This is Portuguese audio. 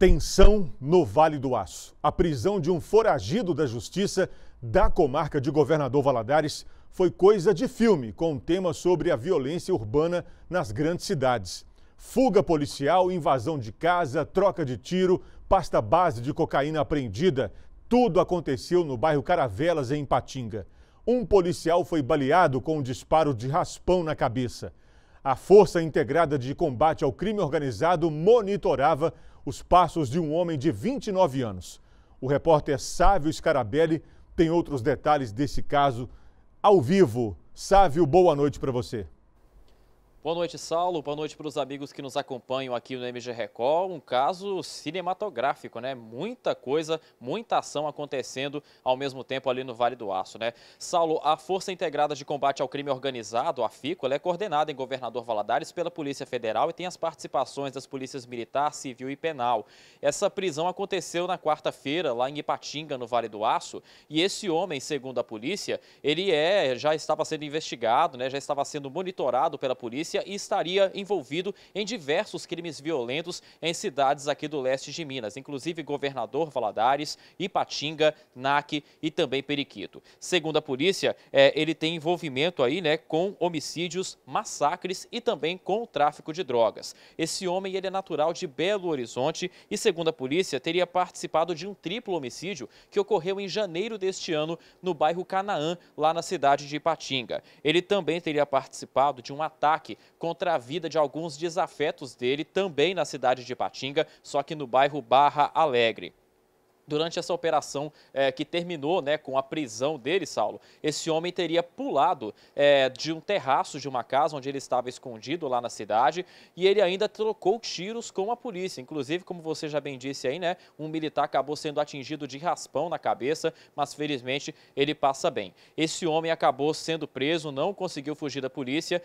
Tensão no Vale do Aço. A prisão de um foragido da justiça da comarca de Governador Valadares foi coisa de filme, com um tema sobre a violência urbana nas grandes cidades. Fuga policial, invasão de casa, troca de tiro, pasta base de cocaína apreendida, tudo aconteceu no bairro Caravelas, em Patinga. Um policial foi baleado com um disparo de raspão na cabeça a Força Integrada de Combate ao Crime Organizado monitorava os passos de um homem de 29 anos. O repórter Sávio Scarabelli tem outros detalhes desse caso ao vivo. Sávio, boa noite para você. Boa noite, Saulo. Boa noite para os amigos que nos acompanham aqui no MG Record. Um caso cinematográfico, né? Muita coisa, muita ação acontecendo ao mesmo tempo ali no Vale do Aço, né? Saulo, a Força Integrada de Combate ao Crime Organizado, a FICO, ela é coordenada em Governador Valadares pela Polícia Federal e tem as participações das polícias militar, civil e penal. Essa prisão aconteceu na quarta-feira lá em Ipatinga, no Vale do Aço, e esse homem, segundo a polícia, ele é já estava sendo investigado, né? Já estava sendo monitorado pela polícia polícia e estaria envolvido em diversos crimes violentos em cidades aqui do leste de Minas, inclusive Governador Valadares, Ipatinga, NAC e também Periquito. Segundo a polícia, é, ele tem envolvimento aí, né, com homicídios, massacres e também com o tráfico de drogas. Esse homem ele é natural de Belo Horizonte e, segundo a polícia, teria participado de um triplo homicídio que ocorreu em janeiro deste ano no bairro Canaã, lá na cidade de Ipatinga. Ele também teria participado de um ataque contra a vida de alguns desafetos dele também na cidade de Patinga, só que no bairro Barra Alegre durante essa operação é, que terminou né, com a prisão dele, Saulo, esse homem teria pulado é, de um terraço de uma casa onde ele estava escondido lá na cidade e ele ainda trocou tiros com a polícia. Inclusive, como você já bem disse aí, né, um militar acabou sendo atingido de raspão na cabeça, mas felizmente ele passa bem. Esse homem acabou sendo preso, não conseguiu fugir da polícia